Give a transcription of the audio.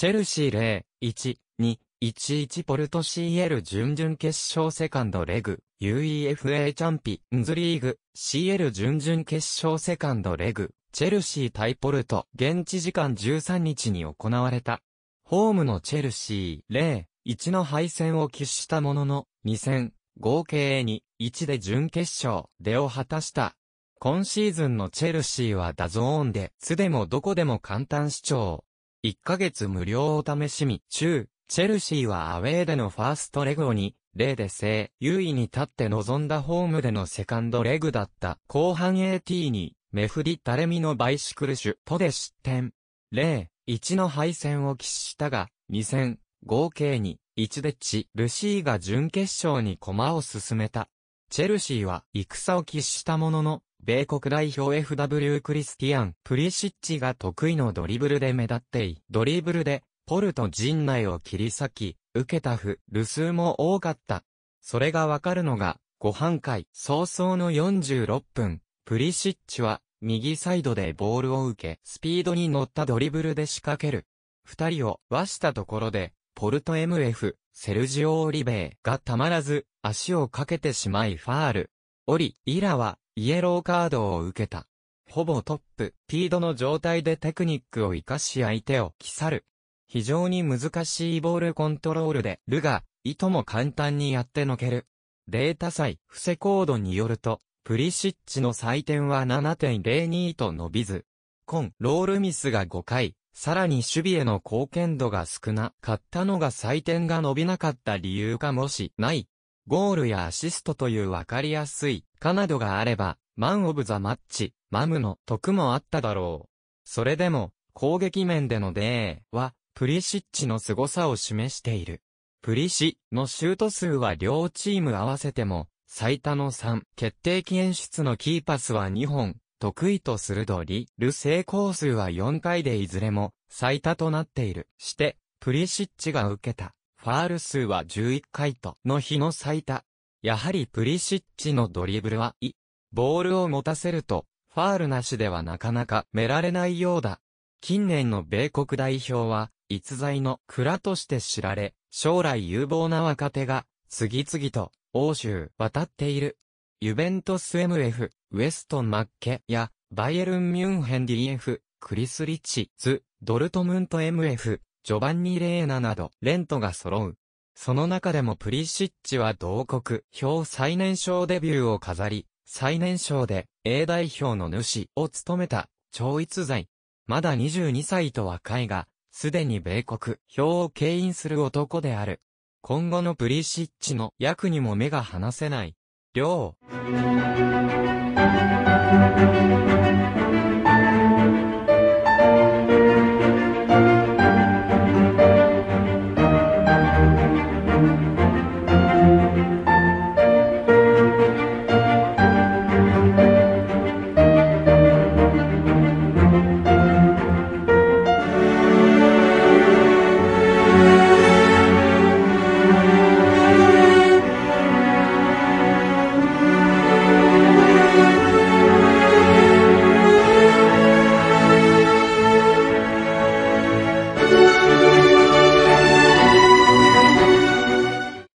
チェルシー0、1、2、11ポルト CL 準々決勝セカンドレグ、UEFA チャンピオンズリーグ、CL 準々決勝セカンドレグ、チェルシー対ポルト、現地時間13日に行われた。ホームのチェルシー0、1の敗戦を喫したものの、2戦、合計に1で準決勝出を果たした。今シーズンのチェルシーはダゾーンで、素でもどこでも簡単視聴。1ヶ月無料お試しみ中、チェルシーはアウェーでのファーストレグを2、0で制、優位に立って臨んだホームでのセカンドレグだった後半 AT に、メフディ・タレミのバイシクルシュとで失点。0、1の敗戦を喫したが、2戦、合計に、1でチルシーが準決勝に駒を進めた。チェルシーは戦を喫したものの、米国代表 FW クリスティアン・プリシッチが得意のドリブルで目立ってい、ドリブルで、ポルト陣内を切り裂き、受けたフ、ル数も多かった。それがわかるのが、ご半回、早々の46分、プリシッチは、右サイドでボールを受け、スピードに乗ったドリブルで仕掛ける。二人を和したところで、ポルト MF、セルジオ・オリベイがたまらず、足をかけてしまいファール。オリ、イラは、イエローカードを受けた。ほぼトップ、ピードの状態でテクニックを活かし相手を来去る。非常に難しいボールコントロールで、ルが、いとも簡単にやってのける。データ祭、布施コードによると、プリシッチの採点は7.02と伸びず、コン、ロールミスが5回、さらに守備への貢献度が少なかったのが採点が伸びなかった理由かもしないゴールやアシストというわかりやすい、カなどがあれば、マン・オブ・ザ・マッチ、マムの得もあっただろう。それでも、攻撃面でのデーは、プリシッチの凄さを示している。プリシのシュート数は両チーム合わせても、最多の3、決定機演出のキーパスは2本、得意とするドリル成功数は4回でいずれも最多となっている。して、プリシッチが受けたファール数は11回との日の最多。やはりプリシッチのドリブルは、い、ボールを持たせると、ファールなしではなかなかめられないようだ。近年の米国代表は、逸材の蔵として知られ、将来有望な若手が、次々と、欧州渡っている。ユベントス MF、ウェストン・マッケや、バイエルン・ミュンヘン DF、クリス・リッチズ、ドルトムント MF、ジョバンニ・レーナなど、レントが揃う。その中でもプリシッチは同国表最年少デビューを飾り、最年少で A 代表の主を務めた超逸材。まだ22歳と若いが、すでに米国表を牽引する男である。今後のプリシッチの役にも目が離せない。両。